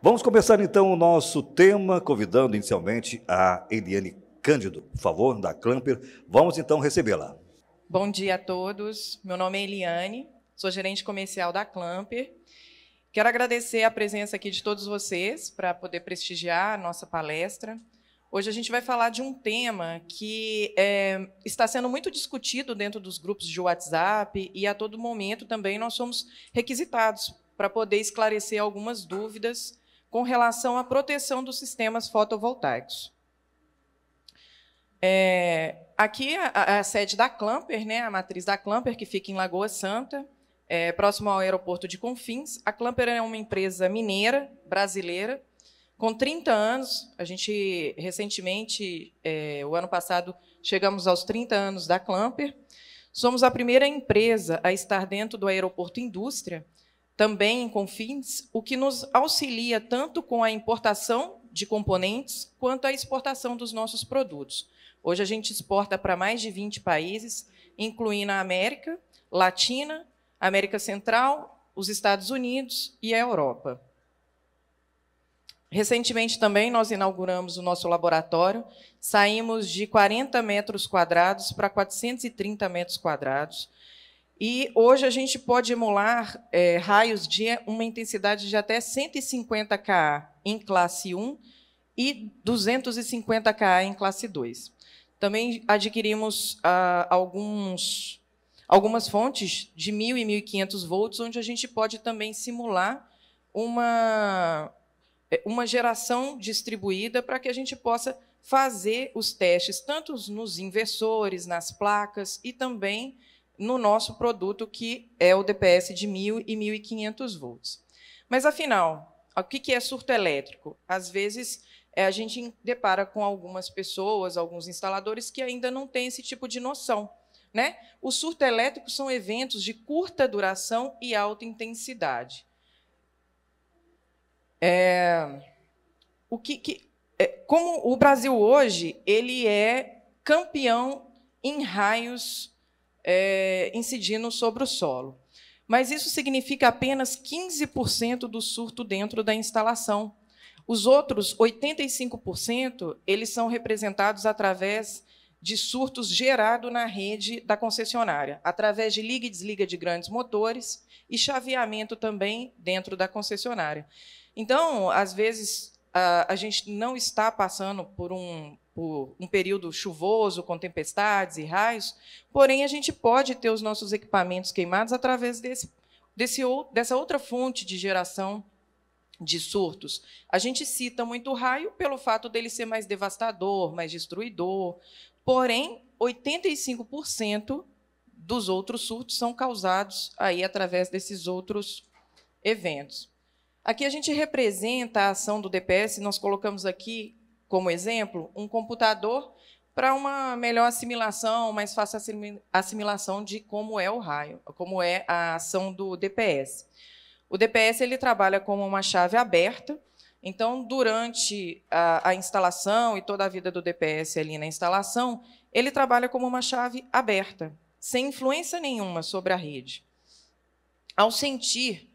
Vamos começar então o nosso tema, convidando inicialmente a Eliane Cândido, por favor, da Clamper. Vamos então recebê-la. Bom dia a todos. Meu nome é Eliane, sou gerente comercial da Clamper. Quero agradecer a presença aqui de todos vocês para poder prestigiar a nossa palestra. Hoje a gente vai falar de um tema que é, está sendo muito discutido dentro dos grupos de WhatsApp e a todo momento também nós somos requisitados para poder esclarecer algumas dúvidas com relação à proteção dos sistemas fotovoltaicos. É, aqui a, a, sede da Clamper, né, a matriz da Clamper, que fica em Lagoa Santa, é, próximo ao aeroporto de Confins. A Clamper é uma empresa mineira, brasileira, com 30 anos. A gente, recentemente, é, o ano passado, chegamos aos 30 anos da Clamper. Somos a primeira empresa a estar dentro do aeroporto indústria, também em confins, o que nos auxilia tanto com a importação de componentes quanto a exportação dos nossos produtos. Hoje a gente exporta para mais de 20 países, incluindo a América Latina, América Central, os Estados Unidos e a Europa. Recentemente também nós inauguramos o nosso laboratório, saímos de 40 metros quadrados para 430 metros quadrados, e hoje a gente pode emular é, raios de uma intensidade de até 150 Ka em classe 1 e 250 Ka em classe 2. Também adquirimos ah, alguns, algumas fontes de 1.000 e 1.500 volts, onde a gente pode também simular uma, é, uma geração distribuída para que a gente possa fazer os testes, tanto nos inversores, nas placas e também no nosso produto, que é o DPS de 1.000 e 1.500 volts. Mas, afinal, o que é surto elétrico? Às vezes, é, a gente depara com algumas pessoas, alguns instaladores, que ainda não têm esse tipo de noção. Né? O surto elétrico são eventos de curta duração e alta intensidade. É... o que, que... É... como o Brasil hoje ele é campeão em raios é, incidindo sobre o solo. Mas isso significa apenas 15% do surto dentro da instalação. Os outros 85% eles são representados através de surtos gerados na rede da concessionária, através de liga e desliga de grandes motores e chaveamento também dentro da concessionária. Então, às vezes, a, a gente não está passando por um por um período chuvoso, com tempestades e raios. Porém, a gente pode ter os nossos equipamentos queimados através desse, desse dessa outra fonte de geração de surtos. A gente cita muito o raio pelo fato dele ser mais devastador, mais destruidor. Porém, 85% dos outros surtos são causados aí através desses outros eventos. Aqui a gente representa a ação do DPS, nós colocamos aqui como exemplo, um computador para uma melhor assimilação, mais fácil assimilação de como é o raio, como é a ação do DPS. O DPS ele trabalha como uma chave aberta, então durante a, a instalação e toda a vida do DPS ali na instalação, ele trabalha como uma chave aberta, sem influência nenhuma sobre a rede. Ao sentir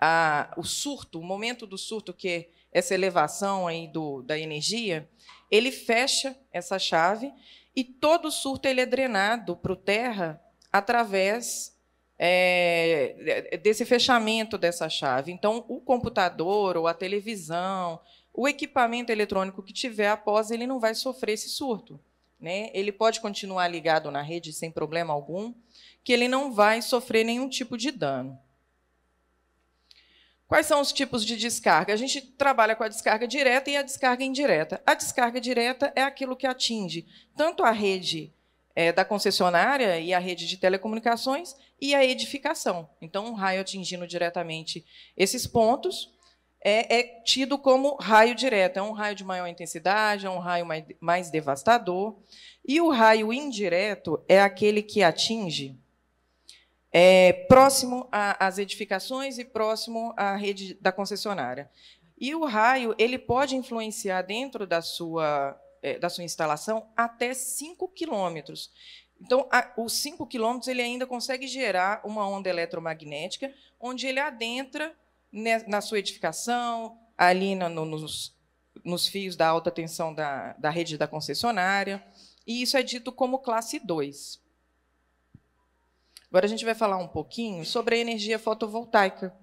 a, o surto, o momento do surto que essa elevação aí do, da energia, ele fecha essa chave e todo o surto ele é drenado para o terra através é, desse fechamento dessa chave. Então, o computador ou a televisão, o equipamento eletrônico que tiver após, ele não vai sofrer esse surto. Né? Ele pode continuar ligado na rede sem problema algum, que ele não vai sofrer nenhum tipo de dano. Quais são os tipos de descarga? A gente trabalha com a descarga direta e a descarga indireta. A descarga direta é aquilo que atinge tanto a rede é, da concessionária e a rede de telecomunicações e a edificação. Então, um raio atingindo diretamente esses pontos é, é tido como raio direto. É um raio de maior intensidade, é um raio mais, mais devastador. E o raio indireto é aquele que atinge é, próximo às edificações e próximo à rede da concessionária. E o raio ele pode influenciar dentro da sua, é, da sua instalação até 5 quilômetros. Então, a, os 5 quilômetros ele ainda consegue gerar uma onda eletromagnética, onde ele adentra ne, na sua edificação, ali no, no, nos, nos fios da alta tensão da, da rede da concessionária, e isso é dito como classe 2. Agora a gente vai falar um pouquinho sobre a energia fotovoltaica.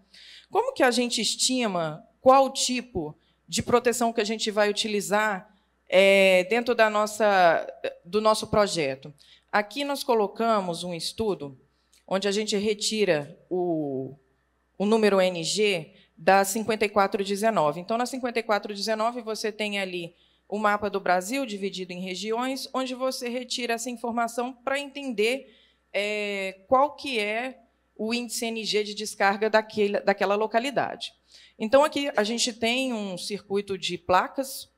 Como que a gente estima qual tipo de proteção que a gente vai utilizar é, dentro da nossa, do nosso projeto? Aqui nós colocamos um estudo onde a gente retira o, o número NG da 5419. Então, na 5419, você tem ali o mapa do Brasil dividido em regiões, onde você retira essa informação para entender é, qual que é o índice NG de descarga daquele, daquela localidade. Então, aqui a gente tem um circuito de placas,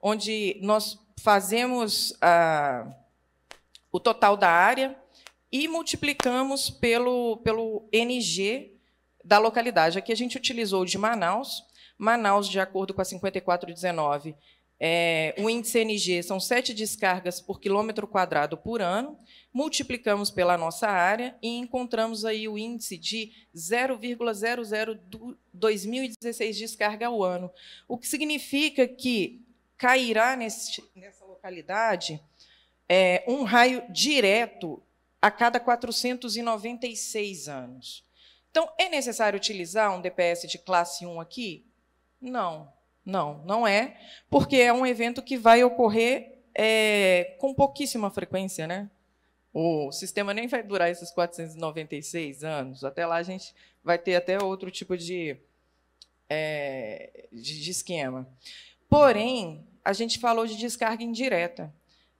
onde nós fazemos ah, o total da área e multiplicamos pelo, pelo NG da localidade. Aqui a gente utilizou o de Manaus. Manaus, de acordo com a 5419, é, o índice NG são sete descargas por quilômetro quadrado por ano, multiplicamos pela nossa área e encontramos aí o índice de 0,002016 descarga ao ano, o que significa que cairá nesse, nessa localidade é, um raio direto a cada 496 anos. Então, é necessário utilizar um DPS de classe 1 aqui? Não, não, não é, porque é um evento que vai ocorrer é, com pouquíssima frequência, né? O sistema nem vai durar esses 496 anos. Até lá a gente vai ter até outro tipo de, é, de, de esquema. Porém, a gente falou de descarga indireta.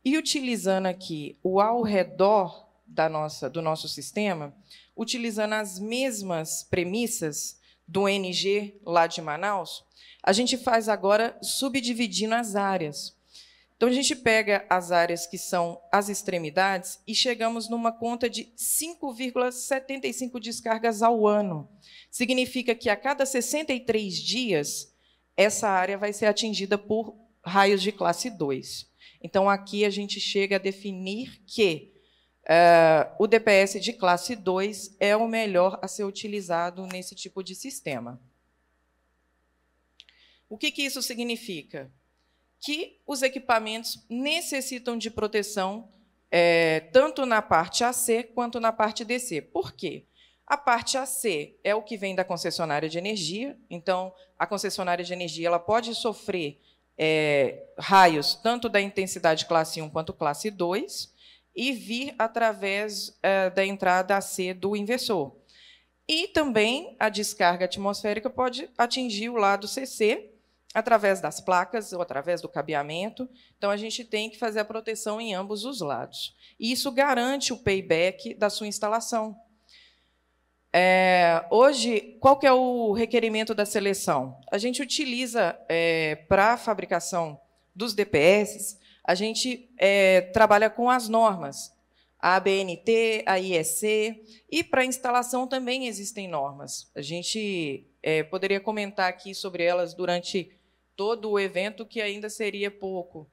E utilizando aqui o ao redor da nossa, do nosso sistema, utilizando as mesmas premissas, do NG lá de Manaus, a gente faz agora subdividindo as áreas. Então a gente pega as áreas que são as extremidades e chegamos numa conta de 5,75 descargas ao ano. Significa que a cada 63 dias essa área vai ser atingida por raios de classe 2. Então aqui a gente chega a definir que Uh, o DPS de classe 2 é o melhor a ser utilizado nesse tipo de sistema. O que, que isso significa? Que os equipamentos necessitam de proteção é, tanto na parte AC quanto na parte DC. Por quê? A parte AC é o que vem da concessionária de energia, então a concessionária de energia ela pode sofrer é, raios tanto da intensidade classe 1 quanto classe 2, e vir através eh, da entrada AC do inversor. E também a descarga atmosférica pode atingir o lado CC através das placas ou através do cabeamento. Então a gente tem que fazer a proteção em ambos os lados. E isso garante o payback da sua instalação. É, hoje, qual que é o requerimento da seleção? A gente utiliza é, eh, para a fabricação dos DPS a gente é, trabalha com as normas, a ABNT, a IEC, e para instalação também existem normas. A gente é, poderia comentar aqui sobre elas durante todo o evento, que ainda seria pouco.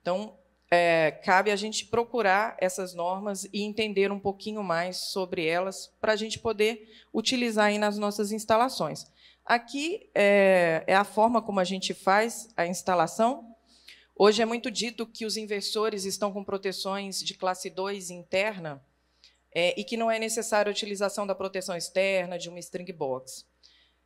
Então, é, cabe a gente procurar essas normas e entender um pouquinho mais sobre elas para a gente poder utilizar aí nas nossas instalações. Aqui é, é a forma como a gente faz a instalação Hoje é muito dito que os investidores estão com proteções de classe 2 interna é, e que não é necessária a utilização da proteção externa de uma string box.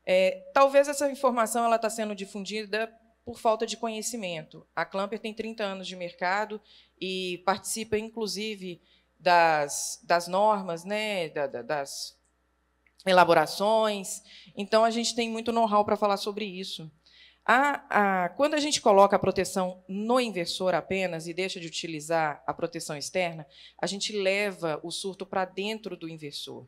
É, talvez essa informação ela está sendo difundida por falta de conhecimento. A Clamper tem 30 anos de mercado e participa, inclusive, das, das normas, né, da, da, das elaborações. Então, a gente tem muito know-how para falar sobre isso. A, a, quando a gente coloca a proteção no inversor apenas e deixa de utilizar a proteção externa, a gente leva o surto para dentro do inversor.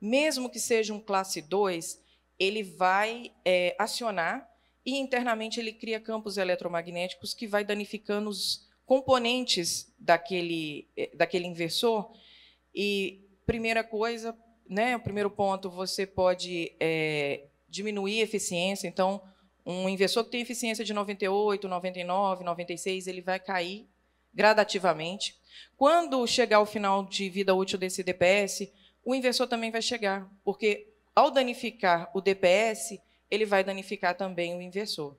Mesmo que seja um classe 2, ele vai é, acionar e internamente ele cria campos eletromagnéticos que vai danificando os componentes daquele, é, daquele inversor. E primeira coisa, né, o primeiro ponto, você pode é, diminuir a eficiência, então um investidor que tem eficiência de 98, 99, 96, ele vai cair gradativamente. Quando chegar o final de vida útil desse DPS, o inversor também vai chegar, porque ao danificar o DPS, ele vai danificar também o inversor.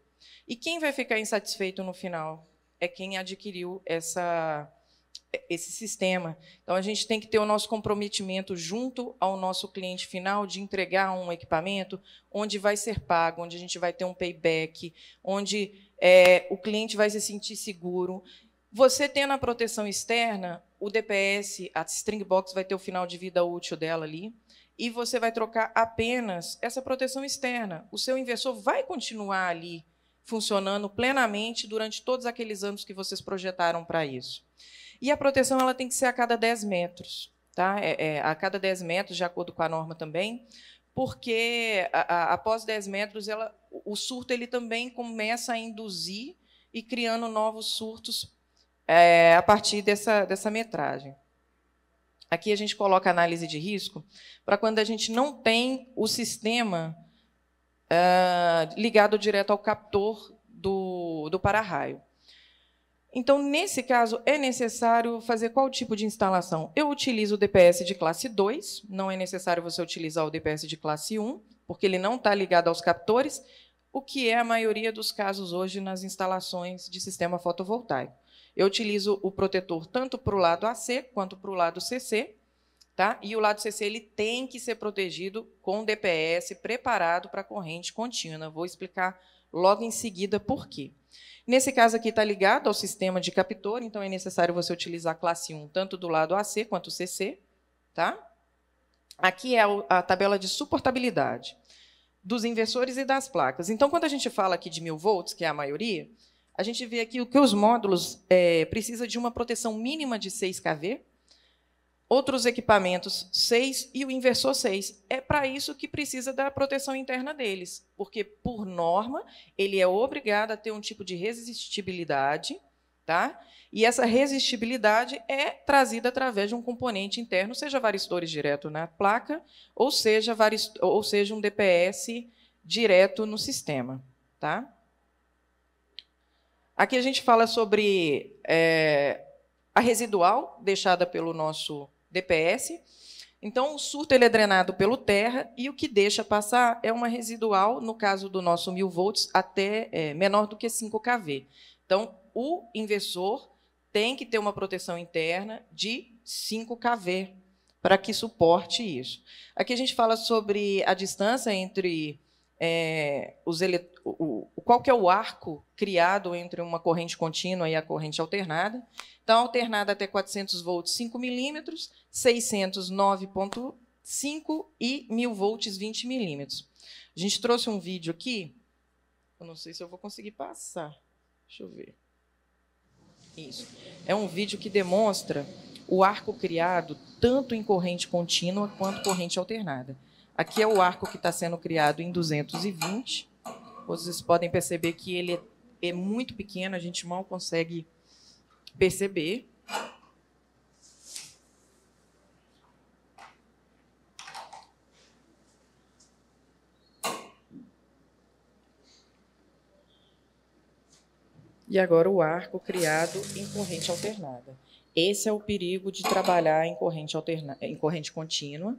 E quem vai ficar insatisfeito no final é quem adquiriu essa esse sistema. Então, a gente tem que ter o nosso comprometimento junto ao nosso cliente final de entregar um equipamento onde vai ser pago, onde a gente vai ter um payback, onde é, o cliente vai se sentir seguro. Você tendo a proteção externa, o DPS, a string box vai ter o final de vida útil dela ali, e você vai trocar apenas essa proteção externa. O seu inversor vai continuar ali funcionando plenamente durante todos aqueles anos que vocês projetaram para isso. E a proteção ela tem que ser a cada 10 metros, tá? É, é, a cada 10 metros, de acordo com a norma também, porque a, a, após 10 metros ela, o surto ele também começa a induzir e criando novos surtos é, a partir dessa, dessa metragem. Aqui a gente coloca análise de risco para quando a gente não tem o sistema uh, ligado direto ao captor do, do para-raio. Então, nesse caso, é necessário fazer qual tipo de instalação? Eu utilizo o DPS de classe 2, não é necessário você utilizar o DPS de classe 1, porque ele não está ligado aos captores, o que é a maioria dos casos hoje nas instalações de sistema fotovoltaico. Eu utilizo o protetor tanto para o lado AC quanto para o lado CC, tá? E o lado CC ele tem que ser protegido com DPS preparado para corrente contínua. Vou explicar logo em seguida por quê. Nesse caso aqui está ligado ao sistema de captor, então é necessário você utilizar a classe 1, tanto do lado AC quanto CC. Tá? Aqui é a tabela de suportabilidade dos inversores e das placas. Então, quando a gente fala aqui de 1.000 volts, que é a maioria, a gente vê aqui que os módulos é, precisa de uma proteção mínima de 6 kV, outros equipamentos 6 e o inversor 6. É para isso que precisa da proteção interna deles, porque, por norma, ele é obrigado a ter um tipo de resistibilidade, tá? E essa resistibilidade é trazida através de um componente interno, seja varistores direto na placa, ou seja, ou seja um DPS direto no sistema, tá? Aqui a gente fala sobre é, a residual deixada pelo nosso DPS. Então, o surto ele é drenado pelo terra e o que deixa passar é uma residual, no caso do nosso 1000 volts, até é, menor do que 5 kV. Então, o inversor tem que ter uma proteção interna de 5 kV para que suporte isso. Aqui a gente fala sobre a distância entre é, os, o, qual que é o arco criado entre uma corrente contínua e a corrente alternada. Então, alternada até 400 volts, 5 milímetros, 609,5 e 1000 volts, 20 milímetros. A gente trouxe um vídeo aqui, eu não sei se eu vou conseguir passar, deixa eu ver. Isso, é um vídeo que demonstra o arco criado tanto em corrente contínua quanto corrente alternada. Aqui é o arco que está sendo criado em 220, vocês podem perceber que ele é, é muito pequeno, a gente mal consegue perceber. E agora o arco criado em corrente alternada. Esse é o perigo de trabalhar em corrente, alterna... em corrente contínua,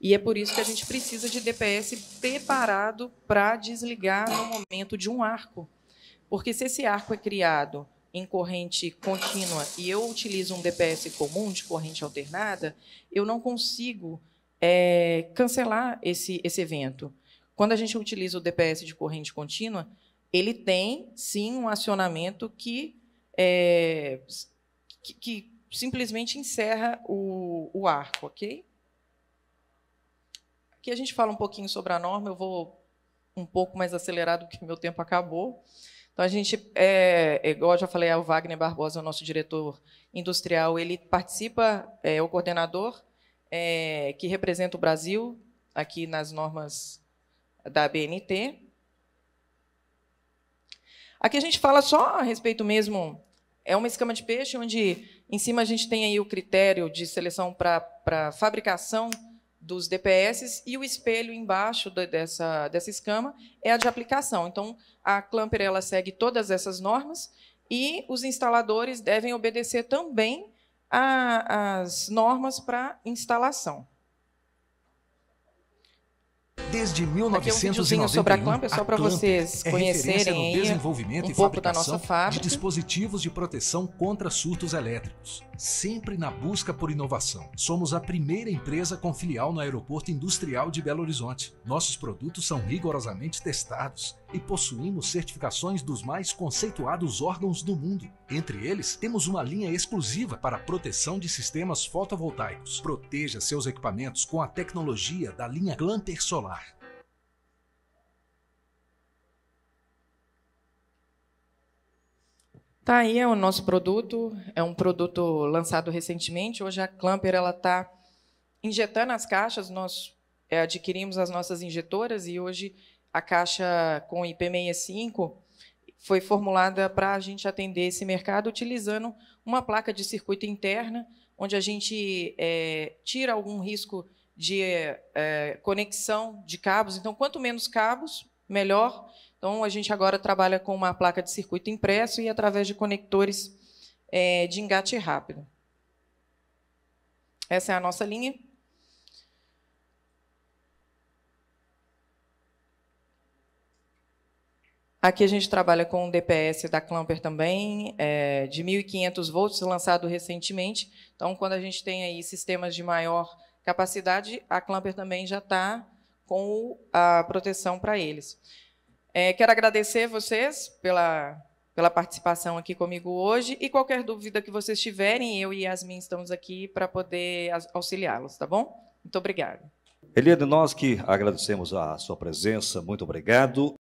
e é por isso que a gente precisa de DPS preparado para desligar no momento de um arco. Porque se esse arco é criado em corrente contínua e eu utilizo um DPS comum de corrente alternada, eu não consigo é, cancelar esse, esse evento. Quando a gente utiliza o DPS de corrente contínua, ele tem sim um acionamento que, é, que, que simplesmente encerra o, o arco, ok? Aqui a gente fala um pouquinho sobre a norma, eu vou um pouco mais acelerado porque meu tempo acabou. Então a gente, é, é igual eu já falei, é o Wagner Barbosa, o nosso diretor industrial, ele participa, é, é o coordenador é, que representa o Brasil aqui nas normas da BNT. Aqui a gente fala só a respeito mesmo, é uma escama de peixe onde em cima a gente tem aí o critério de seleção para fabricação dos DPS e o espelho embaixo dessa, dessa escama é a de aplicação. Então, a Clamper ela segue todas essas normas e os instaladores devem obedecer também às normas para instalação. Desde 1991, Aqui é um sobre a Clamp, só para vocês conhecerem desenvolvimento um e pouco da nossa fábrica. de dispositivos de proteção contra surtos elétricos, sempre na busca por inovação. Somos a primeira empresa com filial no Aeroporto Industrial de Belo Horizonte. Nossos produtos são rigorosamente testados e possuímos certificações dos mais conceituados órgãos do mundo. Entre eles, temos uma linha exclusiva para a proteção de sistemas fotovoltaicos. Proteja seus equipamentos com a tecnologia da linha Glamper Solar. Tá aí é o nosso produto, é um produto lançado recentemente. Hoje a Clamper ela tá injetando as caixas, nós é, adquirimos as nossas injetoras e hoje a caixa com IP65 foi formulada para a gente atender esse mercado utilizando uma placa de circuito interna, onde a gente é, tira algum risco de é, conexão de cabos. Então, quanto menos cabos, melhor. Então, a gente agora trabalha com uma placa de circuito impresso e através de conectores é, de engate rápido. Essa é a nossa linha. Aqui a gente trabalha com o DPS da Clamper também, é, de 1.500 volts, lançado recentemente. Então, quando a gente tem aí sistemas de maior capacidade, a Clamper também já está com a proteção para eles. É, quero agradecer vocês pela, pela participação aqui comigo hoje e qualquer dúvida que vocês tiverem, eu e Yasmin estamos aqui para poder auxiliá-los, tá bom? Muito obrigado. Eliane, nós que agradecemos a sua presença, muito obrigado.